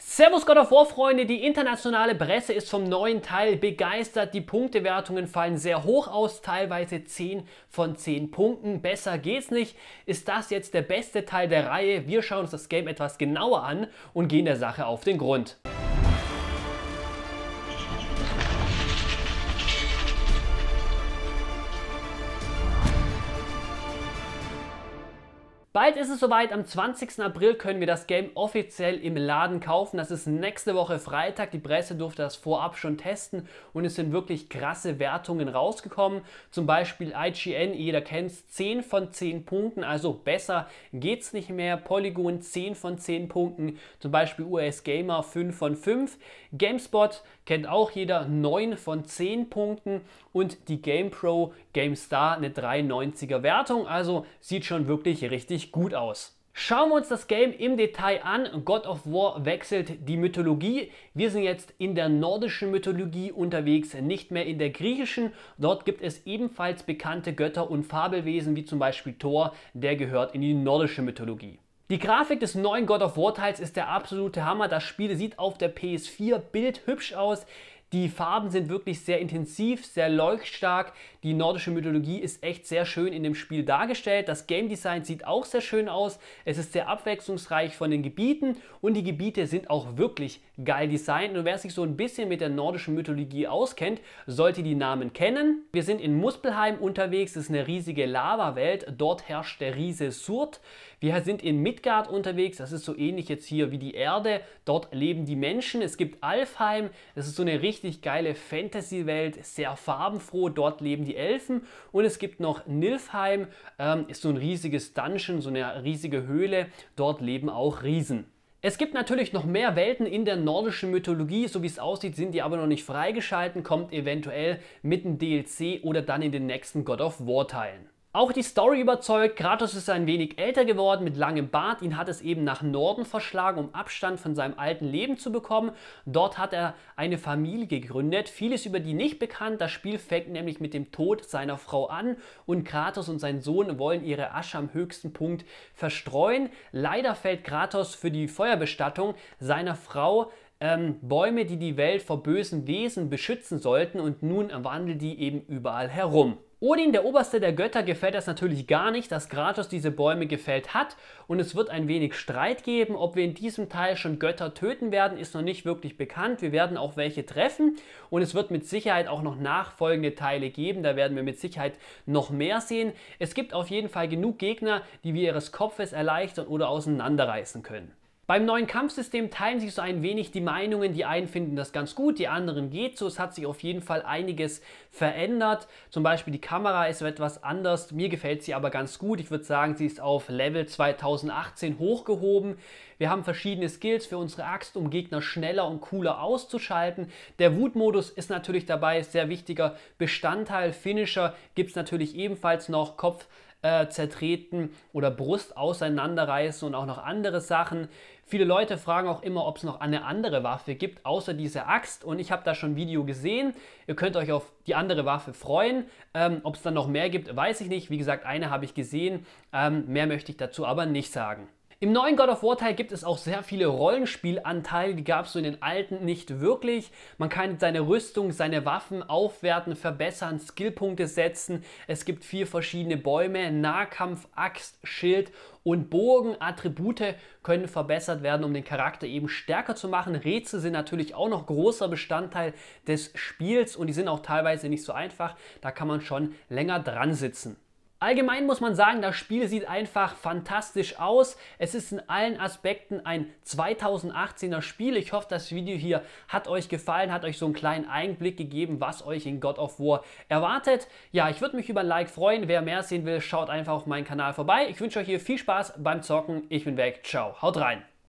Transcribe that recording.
Servus Gott auf War Freunde, die internationale Presse ist vom neuen Teil begeistert. Die Punktewertungen fallen sehr hoch aus, teilweise 10 von 10 Punkten. Besser geht's nicht. Ist das jetzt der beste Teil der Reihe? Wir schauen uns das Game etwas genauer an und gehen der Sache auf den Grund. Bald ist es soweit, am 20. April können wir das Game offiziell im Laden kaufen. Das ist nächste Woche Freitag. Die Presse durfte das vorab schon testen und es sind wirklich krasse Wertungen rausgekommen. Zum Beispiel IGN, jeder kennt es, 10 von 10 Punkten, also besser geht es nicht mehr. Polygon 10 von 10 Punkten, zum Beispiel US Gamer 5 von 5. GameSpot kennt auch jeder 9 von 10 Punkten und die GamePro GameStar eine 93er Wertung, also sieht schon wirklich richtig gut aus. Schauen wir uns das Game im Detail an. God of War wechselt die Mythologie. Wir sind jetzt in der nordischen Mythologie unterwegs, nicht mehr in der griechischen. Dort gibt es ebenfalls bekannte Götter und Fabelwesen, wie zum Beispiel Thor, der gehört in die nordische Mythologie. Die Grafik des neuen God of War Teils ist der absolute Hammer. Das Spiel sieht auf der PS4 bildhübsch aus. Die Farben sind wirklich sehr intensiv, sehr leuchtstark. Die nordische Mythologie ist echt sehr schön in dem Spiel dargestellt. Das Game Design sieht auch sehr schön aus. Es ist sehr abwechslungsreich von den Gebieten und die Gebiete sind auch wirklich geil designt. Und wer sich so ein bisschen mit der nordischen Mythologie auskennt, sollte die Namen kennen. Wir sind in Muspelheim unterwegs. Das ist eine riesige Lava-Welt. Dort herrscht der Riese Surt. Wir sind in Midgard unterwegs. Das ist so ähnlich jetzt hier wie die Erde. Dort leben die Menschen. Es gibt Alfheim. Das ist so eine richtig richtig geile Fantasy-Welt, sehr farbenfroh. Dort leben die Elfen und es gibt noch Nilfheim, ähm, ist so ein riesiges Dungeon, so eine riesige Höhle. Dort leben auch Riesen. Es gibt natürlich noch mehr Welten in der nordischen Mythologie, so wie es aussieht, sind die aber noch nicht freigeschalten, kommt eventuell mit dem DLC oder dann in den nächsten God of War Teilen. Auch die Story überzeugt, Kratos ist ein wenig älter geworden mit langem Bart, ihn hat es eben nach Norden verschlagen, um Abstand von seinem alten Leben zu bekommen. Dort hat er eine Familie gegründet, vieles über die nicht bekannt, das Spiel fängt nämlich mit dem Tod seiner Frau an und Kratos und sein Sohn wollen ihre Asche am höchsten Punkt verstreuen. Leider fällt Kratos für die Feuerbestattung seiner Frau ähm, Bäume, die die Welt vor bösen Wesen beschützen sollten und nun wandelt die eben überall herum. Odin, der Oberste der Götter, gefällt das natürlich gar nicht, dass Kratos diese Bäume gefällt hat und es wird ein wenig Streit geben. Ob wir in diesem Teil schon Götter töten werden, ist noch nicht wirklich bekannt. Wir werden auch welche treffen und es wird mit Sicherheit auch noch nachfolgende Teile geben. Da werden wir mit Sicherheit noch mehr sehen. Es gibt auf jeden Fall genug Gegner, die wir ihres Kopfes erleichtern oder auseinanderreißen können. Beim neuen Kampfsystem teilen sich so ein wenig die Meinungen. Die einen finden das ganz gut, die anderen geht so. Es hat sich auf jeden Fall einiges verändert. Zum Beispiel die Kamera ist etwas anders. Mir gefällt sie aber ganz gut. Ich würde sagen, sie ist auf Level 2018 hochgehoben. Wir haben verschiedene Skills für unsere Axt, um Gegner schneller und cooler auszuschalten. Der Wutmodus ist natürlich dabei, sehr wichtiger Bestandteil. Finisher gibt es natürlich ebenfalls noch. Kopf äh, zertreten oder Brust auseinanderreißen und auch noch andere Sachen. Viele Leute fragen auch immer, ob es noch eine andere Waffe gibt, außer diese Axt. Und ich habe da schon ein Video gesehen. Ihr könnt euch auf die andere Waffe freuen. Ähm, ob es dann noch mehr gibt, weiß ich nicht. Wie gesagt, eine habe ich gesehen. Ähm, mehr möchte ich dazu aber nicht sagen. Im neuen God of War Teil gibt es auch sehr viele Rollenspielanteile, die gab es so in den alten nicht wirklich. Man kann seine Rüstung, seine Waffen aufwerten, verbessern, Skillpunkte setzen. Es gibt vier verschiedene Bäume, Nahkampf, Axt, Schild und Bogen. Attribute können verbessert werden, um den Charakter eben stärker zu machen. Rätsel sind natürlich auch noch großer Bestandteil des Spiels und die sind auch teilweise nicht so einfach. Da kann man schon länger dran sitzen. Allgemein muss man sagen, das Spiel sieht einfach fantastisch aus. Es ist in allen Aspekten ein 2018er Spiel. Ich hoffe, das Video hier hat euch gefallen, hat euch so einen kleinen Einblick gegeben, was euch in God of War erwartet. Ja, ich würde mich über ein Like freuen. Wer mehr sehen will, schaut einfach auf meinen Kanal vorbei. Ich wünsche euch hier viel Spaß beim Zocken. Ich bin weg. Ciao. Haut rein.